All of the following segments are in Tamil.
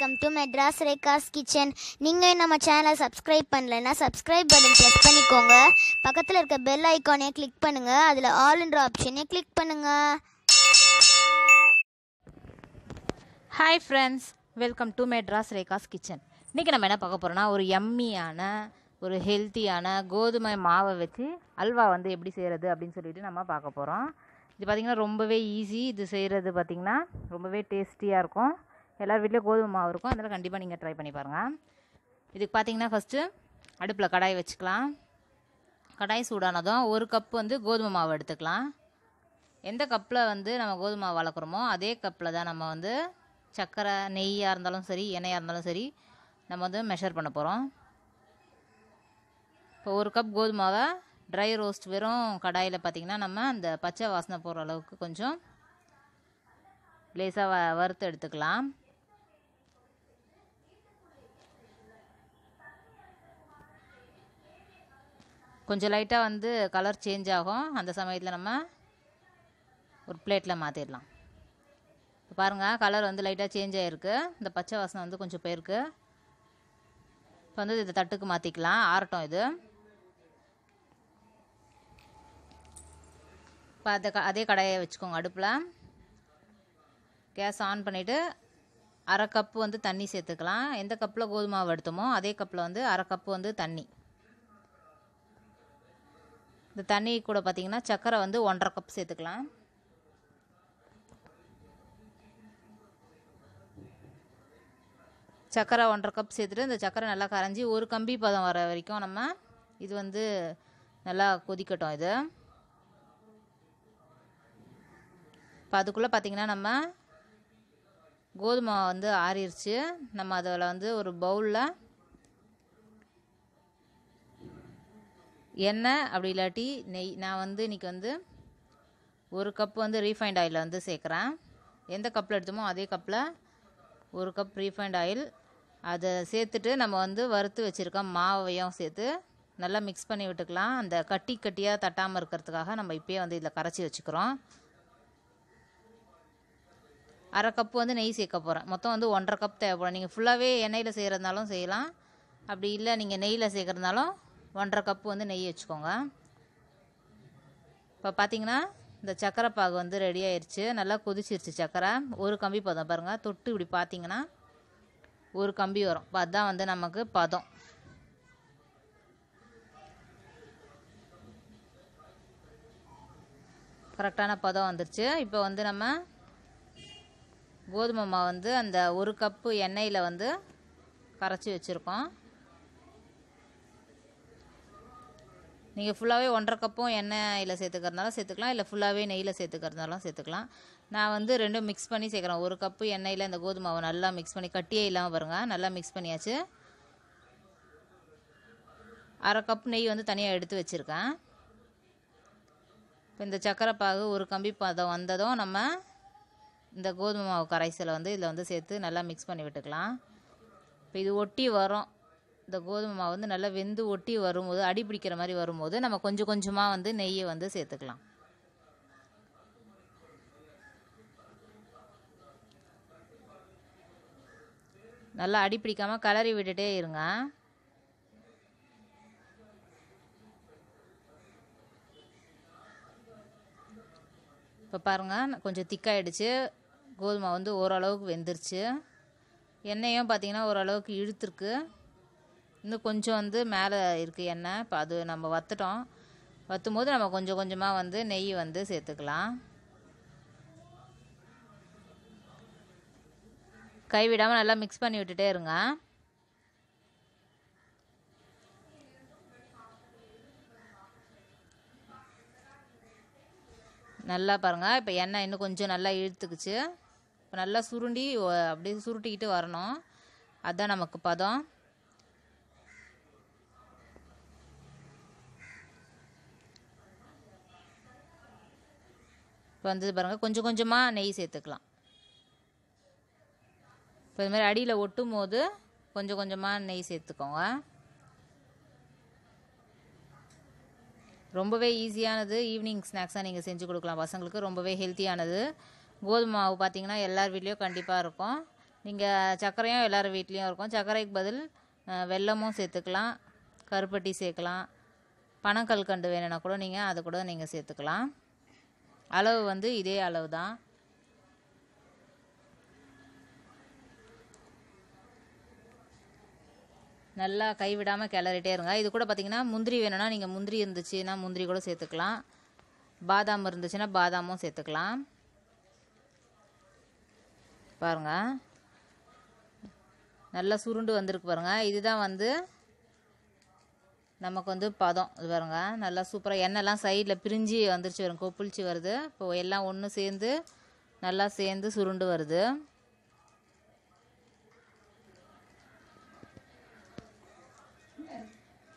welcome to Madras Rekha's kitchen நீங்கள் நம்ம சேனலை சப்ஸ்கிரைப் பண்ணலைன்னா சப்ஸ்கிரைப் பட்டன் ப்ரெஸ் பண்ணிக்கோங்க பக்கத்தில் இருக்க பெல் ஐக்கானே கிளிக் பண்ணுங்கள் அதில் ஆல்ன்ற ஆப்ஷனே கிளிக் பண்ணுங்கள் hi friends welcome to Madras Rekha's kitchen இன்றைக்கி நம்ம என்ன பார்க்க போகிறோம்னா ஒரு எம்மியான ஒரு ஹெல்த்தியான கோதுமை மாவை வச்சு அல்வா வந்து எப்படி செய்கிறது அப்படின்னு சொல்லிட்டு நம்ம பார்க்க போகிறோம் இது பார்த்திங்கன்னா ரொம்பவே ஈஸி இது செய்கிறது பார்த்திங்கன்னா ரொம்பவே டேஸ்டியாக இருக்கும் எல்லார் வீட்லேயும் கோதுமை மாவு இருக்கும் அதனால் கண்டிப்பாக நீங்கள் ட்ரை பண்ணி பாருங்கள் இதுக்கு பார்த்தீங்கன்னா ஃபஸ்ட்டு அடுப்பில் கடாய் வச்சுக்கலாம் கடாய் சூடானதும் ஒரு கப் வந்து கோதுமை மாவு எடுத்துக்கலாம் எந்த கப்பில் வந்து நம்ம கோதுமை மாவு வளர்க்குறோமோ அதே கப்பில் தான் நம்ம வந்து சர்க்கரை நெய்யாக இருந்தாலும் சரி எண்ணெயாக இருந்தாலும் சரி நம்ம வந்து மெஷர் பண்ண போகிறோம் இப்போ ஒரு கப் கோதுமாவை ட்ரை ரோஸ்ட் வெறும் கடாயில் பார்த்திங்கன்னா நம்ம அந்த பச்சை வாசனை போகிற அளவுக்கு கொஞ்சம் லேசாக வ வறுத்து எடுத்துக்கலாம் கொஞ்சம் லைட்டாக வந்து கலர் சேஞ்ச் ஆகும் அந்த சமயத்தில் நம்ம ஒரு பிளேட்டில் மாற்றிடலாம் இப்போ பாருங்கள் கலர் வந்து லைட்டாக சேஞ்ச் ஆகிருக்கு இந்த பச்சை வாசனை வந்து கொஞ்சம் போயிருக்கு இப்போ வந்து இதை தட்டுக்கு மாற்றிக்கலாம் ஆரட்டும் இது இப்போ அதை அதே கடையை வச்சுக்கோங்க அடுப்பில் கேஸ் ஆன் பண்ணிவிட்டு அரை கப்பு வந்து தண்ணி சேர்த்துக்கலாம் எந்த கப்பில் கோதுமாவை எடுத்தோமோ அதே கப்பில் வந்து அரை கப்பு வந்து தண்ணி இந்த தண்ணி கூட பார்த்திங்கன்னா சர்க்கரை வந்து ஒன்றரை கப் சேர்த்துக்கலாம் சர்க்கரை ஒன்றரை கப் சேர்த்துட்டு இந்த சர்க்கரை நல்லா கரைஞ்சி ஒரு கம்பி பதம் வர வரைக்கும் நம்ம இது வந்து நல்லா கொதிக்கட்டும் இது இப்போ அதுக்குள்ளே பார்த்திங்கன்னா நம்ம கோதுமை வந்து ஆறிடுச்சு நம்ம அதில் வந்து ஒரு பவுலில் எண்ணெய் அப்படி இல்லாட்டி நெய் நான் வந்து இன்றைக்கி வந்து ஒரு கப் வந்து ரீஃபைண்ட் ஆயில் வந்து சேர்க்குறேன் எந்த கப்பில் எடுத்தோமோ அதே கப்பில் ஒரு கப் ரீஃபைண்ட் ஆயில் அதை சேர்த்துட்டு நம்ம வந்து வறுத்து வச்சுருக்க மாவையும் சேர்த்து நல்லா மிக்ஸ் பண்ணி விட்டுக்கலாம் அந்த கட்டி கட்டியாக தட்டாமல் இருக்கிறதுக்காக நம்ம இப்போயே வந்து இதில் கரைச்சி வச்சுக்கிறோம் அரை கப் வந்து நெய் சேர்க்க போகிறேன் மொத்தம் வந்து ஒன்றரை கப் தேவைப்படும் நீங்கள் ஃபுல்லாகவே எண்ணெயில் செய்கிறதுனாலும் செய்யலாம் அப்படி இல்லை நீங்கள் நெய்யில் சேர்க்குறதுனாலும் ஒன்றரை கப்பு வந்து நெய் வச்சுக்கோங்க இப்போ பார்த்தீங்கன்னா இந்த சக்கரை பாகு வந்து ரெடி ஆயிடுச்சு நல்லா கொதிச்சிருச்சு சக்கரை ஒரு கம்பி பதம் பாருங்கள் தொட்டு இப்படி பார்த்தீங்கன்னா ஒரு கம்பி வரும் இப்போ அதுதான் வந்து நமக்கு பதம் கரெக்டான பதம் வந்துருச்சு இப்போ வந்து நம்ம கோதுமை மாவு வந்து அந்த ஒரு கப்பு எண்ணெயில் வந்து கரைச்சி வச்சுருக்கோம் நீங்கள் ஃபுல்லாகவே ஒன்றரை கப்பும் எண்ணெயில் சேர்த்துக்கிறதுனாலும் சேர்த்துக்கலாம் இல்லை ஃபுல்லாகவே நெய்யில் சேர்த்துக்கிறதுனாலும் சேர்த்துக்கலாம் நான் வந்து ரெண்டும் மிக்ஸ் பண்ணி சேர்க்குறேன் ஒரு கப்பு எண்ணெயில் இந்த கோதுமாவை நல்லா மிக்ஸ் பண்ணி கட்டியே இல்லாமல் பாருங்கள் நல்லா மிக்ஸ் பண்ணியாச்சு அரை கப் நெய் வந்து தனியாக எடுத்து வச்சுருக்கேன் இப்போ இந்த சக்கரை பாகு ஒரு கம்பி பதம் வந்ததும் நம்ம இந்த கோதுமை மாவு கரைசலை வந்து இதில் வந்து சேர்த்து நல்லா மிக்ஸ் பண்ணி விட்டுக்கலாம் இப்போ இது ஒட்டி வரும் இந்த கோதுமை மாவு வந்து நல்லா வெந்து ஒட்டி வரும்போது அடி பிடிக்கிற மாதிரி வரும்போது நம்ம கொஞ்சம் கொஞ்சமாக வந்து நெய்யை வந்து சேர்த்துக்கலாம் நல்லா அடி பிடிக்காமல் கலரி விட்டுட்டே இருங்க இப்போ பாருங்கள் கொஞ்சம் திக்காயிடுச்சு கோதுமை வந்து ஓரளவுக்கு வெந்துருச்சு எண்ணெயும் பார்த்திங்கன்னா ஓரளவுக்கு இழுத்துருக்கு இன்னும் கொஞ்சம் வந்து மேலே இருக்குது எண்ணெய் இப்போ அது நம்ம வத்துட்டோம் வற்றும் போது நம்ம கொஞ்சம் கொஞ்சமாக வந்து நெய் வந்து சேர்த்துக்கலாம் கைவிடாமல் நல்லா மிக்ஸ் பண்ணி விட்டுட்டே இருங்க நல்லா பாருங்கள் இப்போ எண்ணெய் இன்னும் கொஞ்சம் நல்லா இழுத்துக்குச்சு இப்போ நல்லா சுருண்டி அப்படியே சுருட்டிக்கிட்டு வரணும் அதுதான் நமக்கு பதம் இப்போ வந்தது பாருங்கள் கொஞ்சம் கொஞ்சமாக நெய் சேர்த்துக்கலாம் இப்போ இது மாதிரி அடியில் ஒட்டும் போது கொஞ்சம் கொஞ்சமாக நெய் சேர்த்துக்கோங்க ரொம்பவே ஈஸியானது ஈவினிங் ஸ்நாக்ஸாக நீங்கள் செஞ்சு கொடுக்கலாம் பசங்களுக்கு ரொம்பவே ஹெல்த்தியானது கோதுமை மாவு பார்த்தீங்கன்னா எல்லார் வீட்லேயும் கண்டிப்பாக இருக்கும் நீங்கள் சர்க்கரையும் எல்லார் வீட்லேயும் இருக்கும் சர்க்கரைக்கு பதில் வெல்லமும் சேர்த்துக்கலாம் கருப்பட்டி சேர்க்கலாம் கண்டு வேணும்னா கூட நீங்கள் அது கூட நீங்கள் சேர்த்துக்கலாம் அளவு வந்து இதே அளவு தான் நல்லா கைவிடாமல் கிளறிட்டே இருங்க இது கூட பார்த்திங்கன்னா முந்திரி வேணும்னா நீங்கள் முந்திரி இருந்துச்சுன்னா முந்திரி கூட சேர்த்துக்கலாம் பாதாம் இருந்துச்சுன்னா பாதாமும் சேர்த்துக்கலாம் பாருங்கள் நல்லா சுருண்டு வந்திருக்கு பாருங்கள் இதுதான் வந்து நமக்கு வந்து பதம் இது பாருங்க நல்லா சூப்பராக எண்ணெய்லாம் சைடில் பிரிஞ்சு வந்துருச்சு வரும் கொப்புளிச்சு வருது இப்போது எல்லாம் ஒன்று சேர்ந்து நல்லா சேர்ந்து சுருண்டு வருது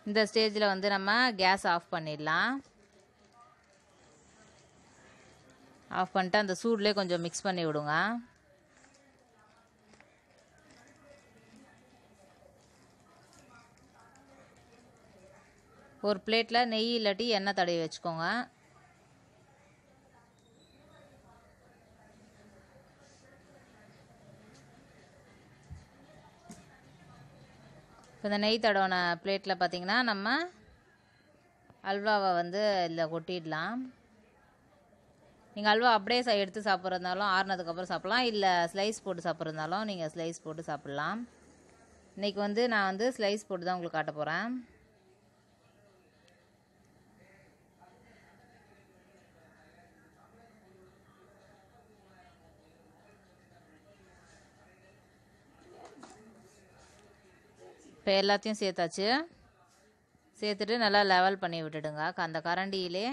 இந்த ஸ்டேஜில் வந்து நம்ம கேஸ் ஆஃப் பண்ணிடலாம் ஆஃப் பண்ணிட்டு அந்த சூட்லேயே கொஞ்சம் மிக்ஸ் பண்ணி விடுங்க ஒரு பிளேட்டில் நெய் இல்லாட்டி எண்ணெய் தடவி வச்சுக்கோங்க இப்போ இந்த நெய் தடவின பிளேட்டில் பார்த்திங்கன்னா நம்ம அல்வாவை வந்து இதில் கொட்டிடலாம் நீங்கள் அல்வா அப்படியே எடுத்து சாப்பிட்றதுனாலும் ஆறுனதுக்கப்புறம் சாப்பிட்லாம் இல்லை ஸ்லைஸ் போட்டு சாப்பிட்றதுனாலும் நீங்கள் ஸ்லைஸ் போட்டு சாப்பிட்லாம் இன்றைக்கி வந்து நான் வந்து ஸ்லைஸ் போட்டு தான் உங்களுக்கு காட்ட போகிறேன் இப்போ எல்லாத்தையும் சேர்த்தாச்சு சேர்த்துட்டு நல்லா லெவல் பண்ணி விட்டுடுங்க அந்த கரண்டியிலே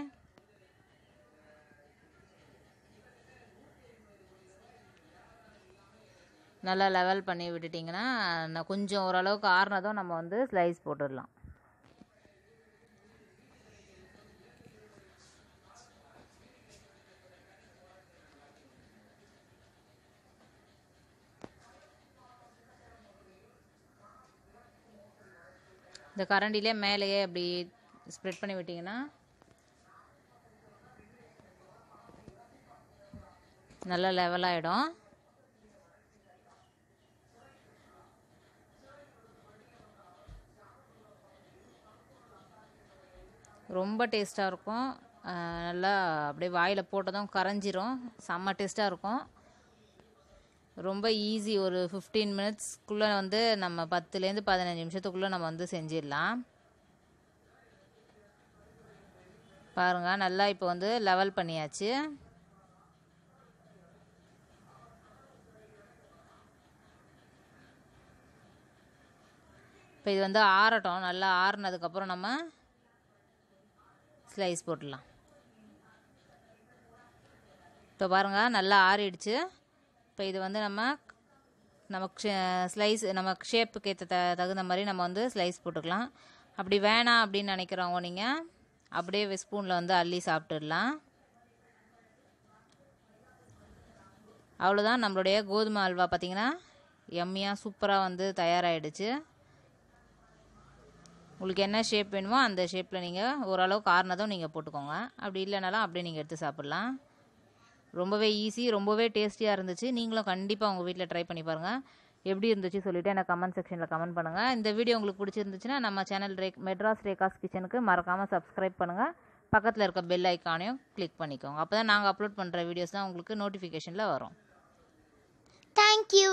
நல்லா லெவல் பண்ணி விட்டுட்டிங்கன்னா கொஞ்சம் ஓரளவுக்கு ஆறுனதும் நம்ம வந்து ஸ்லைஸ் போட்டுடலாம் இந்த கரண்டிலே மேலேயே அப்படி ஸ்ப்ரெட் பண்ணி விட்டிங்கன்னா நல்லா லெவலாகிடும் ரொம்ப டேஸ்ட்டாக இருக்கும் நல்லா அப்படியே வாயில் போட்டதும் கரைஞ்சிரும் செம்ம டேஸ்ட்டாக இருக்கும் ரொம்ப ஈஸி ஒரு ஃபிஃப்டீன் மினிட்ஸ்க்குள்ளே வந்து நம்ம பத்துலேருந்து பதினஞ்சு நிமிஷத்துக்குள்ளே நம்ம வந்து செஞ்சிடலாம் பாருங்கள் நல்லா இப்போ வந்து லெவல் பண்ணியாச்சு இப்போ இது வந்து ஆறட்டும் நல்லா ஆறுனதுக்கப்புறம் நம்ம ஸ்லைஸ் போட்டுடலாம் இப்போ பாருங்கள் நல்லா ஆறிடுச்சு இப்போ இது வந்து நம்ம நம்ம ஸ்லைஸ் நம்ம ஷேப்புக்கு ஏற்ற த தகுந்த மாதிரி நம்ம வந்து ஸ்லைஸ் போட்டுக்கலாம் அப்படி வேணாம் அப்படின்னு நினைக்கிறவங்க நீங்கள் அப்படியே ஸ்பூனில் வந்து அள்ளி சாப்பிட்டுடலாம் அவ்வளோதான் நம்மளுடைய கோதுமை அல்வா பார்த்திங்கன்னா எம்மியாக சூப்பராக வந்து தயாராகிடுச்சு உங்களுக்கு என்ன ஷேப் வேணுமோ அந்த ஷேப்பில் நீங்கள் ஓரளவு காரணதும் நீங்கள் போட்டுக்கோங்க அப்படி இல்லைனாலும் அப்படியே நீங்கள் எடுத்து சாப்பிட்லாம் ரொம்பவே ஈஸி ரொம்பவே டேஸ்டியாக இருந்துச்சு நீங்களும் கண்டிப்பாக உங்கள் வீட்டில் ட்ரை பண்ணி பாருங்கள் எப்படி இருந்துச்சு சொல்லிவிட்டு எனக்கு கமெண்ட் செக்ஷனில் கமெண்ட் பண்ணுங்கள் இந்த வீடியோ உங்களுக்கு பிடிச்சிருந்துச்சுன்னா நம்ம சேனல் ரே மெட்ராஸ் ரேகாஸ் கிச்சனுக்கு மறக்காமல் சப்ஸ்கிரைப் பண்ணுங்கள் பக்கத்தில் இருக்க பெல் ஐக்கானையும் கிளிக் பண்ணிக்கோங்க அப்போ தான் நாங்கள் அப்லோட் பண்ணுற வீடியோஸ் தான் உங்களுக்கு நோட்டிஃபிகேஷனில் வரும் தேங்க்யூ